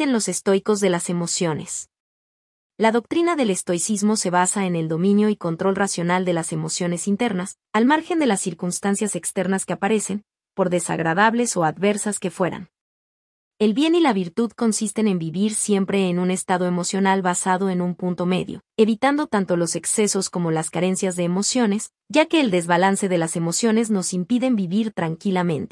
en los estoicos de las emociones. La doctrina del estoicismo se basa en el dominio y control racional de las emociones internas, al margen de las circunstancias externas que aparecen, por desagradables o adversas que fueran. El bien y la virtud consisten en vivir siempre en un estado emocional basado en un punto medio, evitando tanto los excesos como las carencias de emociones, ya que el desbalance de las emociones nos impiden vivir tranquilamente.